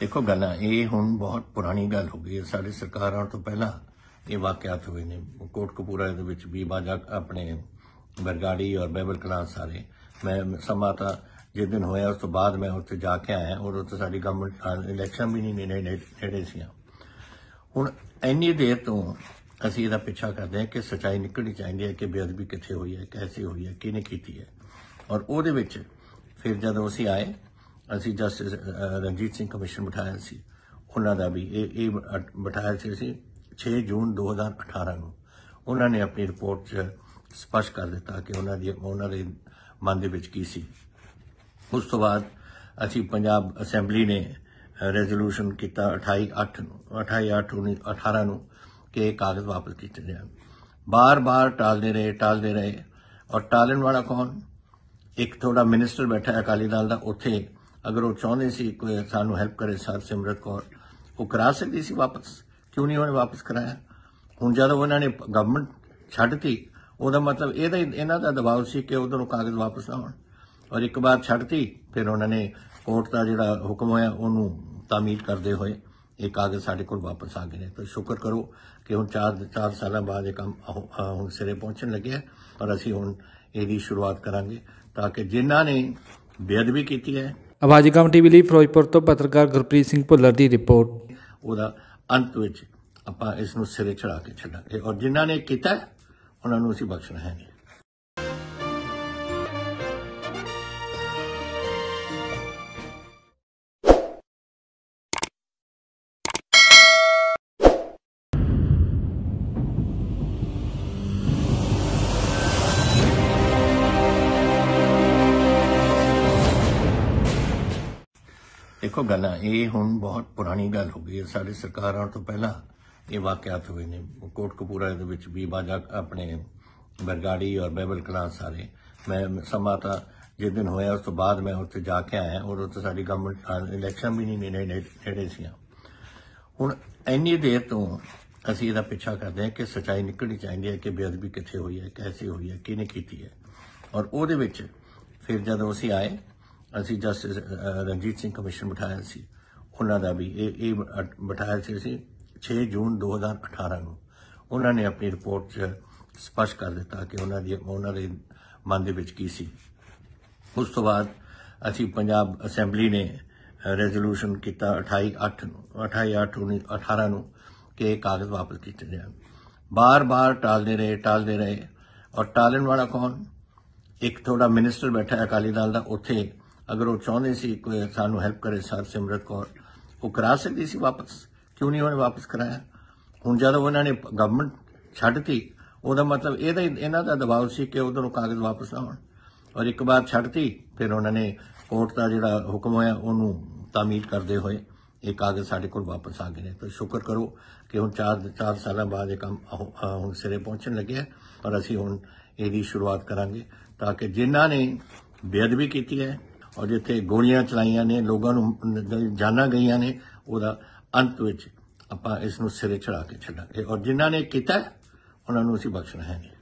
ਦੇਖੋ ਗੱਲਾਂ ਇਹ ਹੁਣ ਬਹੁਤ ਪੁਰਾਣੀ ਗੱਲ ਹੋ ਗਈ ਹੈ ਸਾਡੇ ਸਰਕਾਰਾਂ ਤੋਂ ਪਹਿਲਾਂ ਇਹ ਵਾਕਿਆਤ ਹੋਏ ਨੇ ਕੋਟਕਪੂਰਾ ਦੇ ਵਿੱਚ ਵੀ ਬਾਜਾ ਆਪਣੇ ਬਰਗਾੜੀ ਔਰ ਬੇਬਲ ਕਲਾਸ ਸਾਰੇ ਮੈਂ ਸਮਾਤਾ ਜਿਸ ਦਿਨ ਹੋਇਆ ਉਸ ਤੋਂ ਬਾਅਦ ਮੈਂ ਉੱਥੇ ਜਾ ਕੇ ਆਇਆ ਔਰ ਉੱਥੇ ਸਾਡੀ ਗਵਰਨਮੈਂਟ ਇਲੈਕਸ਼ਨ ਵੀ ਨਹੀਂ ਨੇੜੇ ਸੀ ਹੁਣ ਇੰਨੀ ਦੇਰ ਤੋਂ ਅਸੀਂ ਇਹਦਾ ਪਿੱਛਾ ਕਰਦੇ ਹਾਂ ਕਿ ਸਚਾਈ ਨਿਕਲਣੀ ਚਾਹੀਦੀ ਹੈ ਕਿ ਬੇਅਦਬੀ ਕਿੱਥੇ ਹੋਈ ਹੈ ਕਿਵੇਂ ਹੋਈ ਹੈ ਕਿਹਨੇ ਕੀਤੀ ਹੈ ਔਰ ਉਹਦੇ ਵਿੱਚ ਫਿਰ ਜਦੋਂ ਅਸੀਂ ਆਏ ਅਸੀਂ ਜਸਟਿਸ ਰਣਜੀਤ ਸਿੰਘ ਕਮਿਸ਼ਨ ਬਿਠਾਇਆ ਸੀ ਉਹਨਾਂ ਦਾ ਵੀ ਇਹ ਇਹ ਬਿਠਾਇਆ ਸੀ ਅਸੀਂ 6 ਜੂਨ 2018 ਨੂੰ ਉਹਨਾਂ ਨੇ ਆਪਣੀ ਰਿਪੋਰਟ 'ਚ ਸਪਸ਼ਟ ਕਰ ਦਿੱਤਾ ਕਿ ਉਹਨਾਂ ਦੀ ਉਹਨਾਂ ਦੇ ਮਨ ਦੇ ਵਿੱਚ ਕੀ ਸੀ ਉਸ ਤੋਂ ਬਾਅਦ ਅਸੀਂ ਪੰਜਾਬ ਅਸੈਂਬਲੀ ਨੇ ਰੈਜ਼ੋਲੂਸ਼ਨ ਕੀਤਾ 28 8 ਨੂੰ 28 8 18 ਨੂੰ ਕਿ ਇਹ ਕਾਗਜ਼ ਵਾਪਸ ਕੀਤੇ ਜਾਣ ਬਾਰ-ਬਾਰ ਟਾਲਦੇ ਰਹੇ ਟਾਲਦੇ ਰਹੇ ਔਰ ਟਾਲਣ ਵਾਲਾ ਕੌਣ ਇੱਕ ਥੋੜਾ ਮਿਨਿਸਟਰ ਬੈਠਾ ਅਕਾਲੀ ਦਲ ਦਾ ਉੱਥੇ ਅਗਰ ਉਹ ਚਾਹੁੰਦੇ ਸੀ ਕੋਈ ਸਾਨੂੰ ਹੈਲਪ ਕਰੇ ਸਰ ਸਿਮਰਤ ਕੌਰ ਉਹ ਕਰਾ ਸਕਦੀ ਸੀ ਵਾਪਸ ਕਿਉਂ ਨਹੀਂ ਉਹਨੇ ਵਾਪਸ ਕਰਾਇਆ ਹੁਣ ਜਦੋਂ ਉਹਨਾਂ ਨੇ ਗਵਰਨਮੈਂਟ ਛੱਡਤੀ ਉਹਦਾ ਮਤਲਬ ਇਹਦਾ ਇਹਨਾਂ ਦਾ ਦਬਾਅ ਸੀ ਕਿ ਉਹਦੋਂ ਕਾਗਜ਼ ਵਾਪਸ ਆਉਣ ਔਰ ਇੱਕ ਵਾਰ ਛੱਡਤੀ ਫਿਰ ਉਹਨਾਂ ਨੇ ਕੋਰਟ ਦਾ ਜਿਹੜਾ ਹੁਕਮ ਹੋਇਆ ਉਹਨੂੰ ਤਾਮੀਲ ਕਰਦੇ ਹੋਏ ਇਹ ਕਾਗਜ਼ ਸਾਡੇ ਕੋਲ ਵਾਪਸ ਆ ਗਏ ਨੇ ਤਾਂ ਸ਼ੁਕਰ ਕਰੋ ਕਿ ਹੁਣ 4 4 ਸਾਲਾਂ ਬਾਅਦ ਇਹ ਕੰਮ ਹੁਣ ਸਿਰੇ ਪਹੁੰਚਣ ਲੱਗਿਆ ਪਰ ਅਸੀਂ ਹੁਣ ਇਹਦੀ ਸ਼ੁਰੂਆਤ ਕਰਾਂਗੇ ਤਾਂ ਕਿ ਜਿਨ੍ਹਾਂ ਨੇ ਬੇਅਦਬੀ ਕੀਤੀ ਹੈ ਆਵਾਜ਼ ਗਮ ਟੀਵੀ ਲਈ ਫਿਰੋਜ਼ਪੁਰ ਤੋਂ ਪੱਤਰਕਾਰ ਗੁਰਪ੍ਰੀਤ ਸਿੰਘ ਭੁੱਲਰ ਦੀ ਰਿਪੋਰਟ ਉਹਦਾ ਅੰਤ ਵਿੱਚ ਆਪਾਂ ਇਸ ਨੂੰ ਸਿਰੇ ਚੜਾ ਕੇ ਛੱਡਾਂਗੇ ਔਰ ਜਿਨ੍ਹਾਂ ਨੇ ਕੀਤਾ ਉਹਨਾਂ ਨੂੰ ਅਸੀਂ ਬਖਸ਼ਣਾ ਹੈ ਨਹੀਂ ਦੇਖੋ ਗੱਲਾਂ ਇਹ ਹੁਣ ਬਹੁਤ ਪੁਰਾਣੀ ਗੱਲ ਹੋ ਗਈ ਹੈ ਸਾਡੇ ਸਰਕਾਰਾਂ ਤੋਂ ਪਹਿਲਾਂ ਇਹ ਵਾਕਿਆਤ ਹੋਏ ਨੇ ਕੋਟਕਪੂਰਾ ਦੇ ਵਿੱਚ ਵੀ ਬਾਜਾ ਆਪਣੇ ਬਰਗਾੜੀ ਔਰ ਬੈਬਲ ਕਲਾਸ ਸਾਰੇ ਮੈਂ ਸਮਾਤਾ ਜਿਸ ਦਿਨ ਹੋਇਆ ਉਸ ਤੋਂ ਬਾਅਦ ਮੈਂ ਉੱਥੇ ਜਾ ਕੇ ਆਇਆ ਔਰ ਉੱਥੇ ਸਾਡੀ ਗਵਰਨਮੈਂਟ ਇਲੈਕਸ਼ਨ ਵੀ ਨਹੀਂ ਨੇੜੇ ਸੀ ਹੁਣ ਇੰਨੀ ਦੇਰ ਤੋਂ ਅਸੀਂ ਇਹਦਾ ਪਿੱਛਾ ਕਰਦੇ ਹਾਂ ਕਿ ਸਚਾਈ ਨਿਕਲਣੀ ਚਾਹੀਦੀ ਹੈ ਕਿ ਬੇਅਦਬੀ ਕਿੱਥੇ ਹੋਈ ਹੈ ਕੈਸੇ ਹੋਈ ਹੈ ਕਿਹਨੇ ਕੀਤੀ ਹੈ ਔਰ ਉਹਦੇ ਵਿੱਚ ਫਿਰ ਜਦੋਂ ਅਸੀਂ ਆਏ ਅਸੀਂ ਜਸਟਿਸ ਰਣਜੀਤ ਸਿੰਘ ਕਮਿਸ਼ਨ ਬਿਠਾਇਆ ਸੀ ਉਹਨਾਂ ਦਾ ਵੀ ਇਹ ਇਹ ਬਿਠਾਇਆ ਸੀ ਅਸੀਂ 6 ਜੂਨ 2018 ਨੂੰ ਉਹਨਾਂ ਨੇ ਆਪਣੀ ਰਿਪੋਰਟ 'ਚ ਸਪਸ਼ਟ ਕਰ ਦਿੱਤਾ ਕਿ ਉਹਨਾਂ ਦੀ ਉਹਨਾਂ ਦੇ ਮਨ ਦੇ ਵਿੱਚ ਕੀ ਸੀ ਉਸ ਤੋਂ ਬਾਅਦ ਅਸੀਂ ਪੰਜਾਬ ਅਸੈਂਬਲੀ ਨੇ ਰੈਜ਼ੋਲੂਸ਼ਨ ਕੀਤਾ 28/8 ਨੂੰ 28/8/18 ਨੂੰ ਕਿ ਇਹ ਕਾਗਜ਼ ਵਾਪਸ ਕੀਤੇ ਜਾਣ ਬਾਰ-ਬਾਰ ਟਾਲਦੇ ਰਹੇ ਟਾਲਦੇ ਰਹੇ ਔਰ ਟਾਲਣ ਵਾਲਾ ਕੌਣ ਇੱਕ ਥੋੜਾ ਮਿਨਿਸਟਰ ਬੈਠਾ ਹੈ ਅਕਾਲੀ ਦਲ ਦਾ ਉੱਥੇ ਅਗਰ ਉਹ ਚਾਹੁੰਦੇ ਸੀ ਕੋਈ ਸਾਨੂੰ ਹੈਲਪ ਕਰੇ ਸਰ ਸਿਮਰਤ ਕੌਰ ਉਹ ਕਰਾ ਸਕਦੀ ਸੀ ਵਾਪਸ ਕਿਉਂ ਨਹੀਂ ਉਹਨੇ ਵਾਪਸ ਕਰਾਇਆ ਹੁਣ ਜਦੋਂ ਉਹਨਾਂ ਨੇ ਗਵਰਨਮੈਂਟ ਛੱਡਤੀ ਉਹਦਾ ਮਤਲਬ ਇਹਦਾ ਇਹਨਾਂ ਦਾ ਦਬਾਅ ਸੀ ਕਿ ਉਧਰੋਂ ਕਾਗਜ਼ ਵਾਪਸ ਨਾ ਆਉਣ ਔਰ ਇੱਕ ਵਾਰ ਛੱਡਤੀ ਫਿਰ ਉਹਨਾਂ ਨੇ ਕੋਰਟ ਦਾ ਜਿਹੜਾ ਹੁਕਮ ਹੋਇਆ ਉਹਨੂੰ ਤਾਮੀਲ ਕਰਦੇ ਹੋਏ ਇਹ ਕਾਗਜ਼ ਸਾਡੇ ਕੋਲ ਵਾਪਸ ਆ ਗਏ ਨੇ ਤਾਂ ਸ਼ੁਕਰ ਕਰੋ ਕਿ ਹੁਣ 4 4 ਸਾਲਾਂ ਬਾਅਦ ਇਹ ਕੰਮ ਹੁਣ ਸਿਰੇ ਪਹੁੰਚਣ ਲੱਗਿਆ ਪਰ ਅਸੀਂ ਹੁਣ ਇਹਦੀ ਸ਼ੁਰੂਆਤ ਕਰਾਂਗੇ ਤਾਂ ਕਿ ਜਿਨ੍ਹਾਂ ਨੇ ਬੇਅਦਬੀ ਕੀਤੀ ਹੈ ਔਰ ਜਿੱਥੇ ਗੋਲੀਆਂ ਚਲਾਈਆਂ ਨੇ ਲੋਕਾਂ ਨੂੰ ਜਾਨਾਂ ਗਈਆਂ ਨੇ ਉਹਦਾ ਅੰਤ ਵਿੱਚ ਆਪਾਂ ਇਸ ਨੂੰ ਸਿਰੇ ਚੜਾ ਕੇ ਛੱਡਾਂਗੇ ਔਰ ਜਿਨ੍ਹਾਂ ਨੇ ਕੀਤਾ ਉਹਨਾਂ ਨੂੰ ਅਸੀਂ ਬਖਸ਼ਣਾ ਹੈ